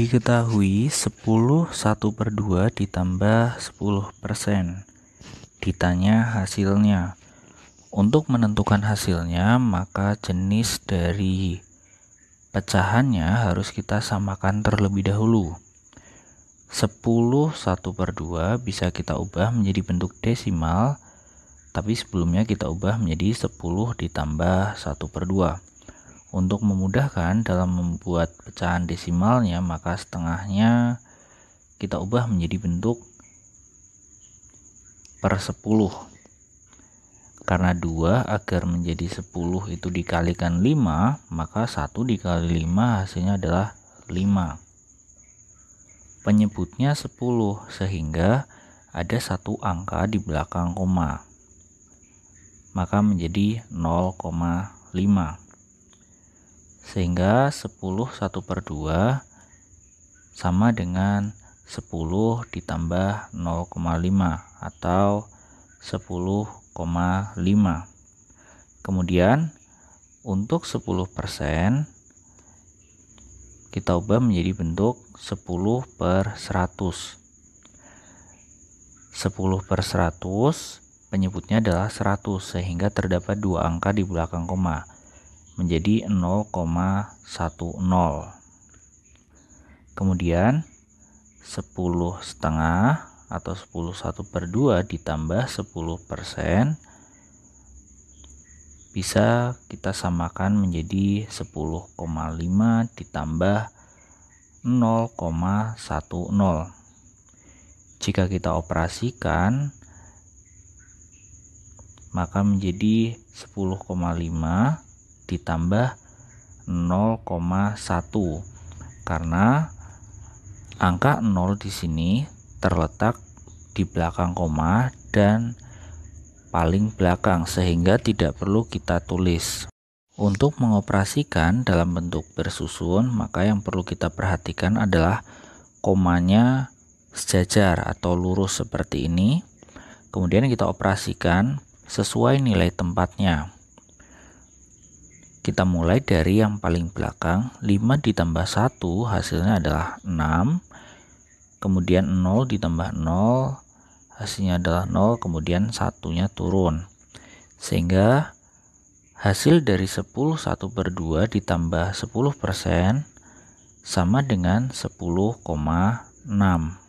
Diketahui 10 1 per 2 ditambah 10 persen. Ditanya hasilnya. Untuk menentukan hasilnya, maka jenis dari pecahannya harus kita samakan terlebih dahulu. 10 1 per 2 bisa kita ubah menjadi bentuk desimal, tapi sebelumnya kita ubah menjadi 10 ditambah 1 per 2. Untuk memudahkan dalam membuat pecahan desimalnya, maka setengahnya kita ubah menjadi bentuk per 10. Karena 2 agar menjadi 10 itu dikalikan 5, maka 1 dikali 5 hasilnya adalah 5. Penyebutnya 10 sehingga ada satu angka di belakang koma. Maka menjadi 0,5 sehingga 10 1 per 2 sama dengan 10 ditambah 0,5 atau 10,5 kemudian untuk 10% kita ubah menjadi bentuk 10 per 100 10 per 100 penyebutnya adalah 100 sehingga terdapat dua angka di belakang koma menjadi 0,10 kemudian 10 setengah atau 10 1 per 2 ditambah 10 persen bisa kita samakan menjadi 10,5 ditambah 0,10 jika kita operasikan maka menjadi 10,5 ditambah 0,1 karena angka 0 di sini terletak di belakang koma dan paling belakang sehingga tidak perlu kita tulis. Untuk mengoperasikan dalam bentuk bersusun, maka yang perlu kita perhatikan adalah komanya sejajar atau lurus seperti ini. Kemudian kita operasikan sesuai nilai tempatnya. Kita mulai dari yang paling belakang, 5 ditambah 1 hasilnya adalah 6, kemudian 0 ditambah 0 hasilnya adalah 0, kemudian satunya turun. Sehingga hasil dari 10 1 per 2 ditambah 10% sama dengan 10,6.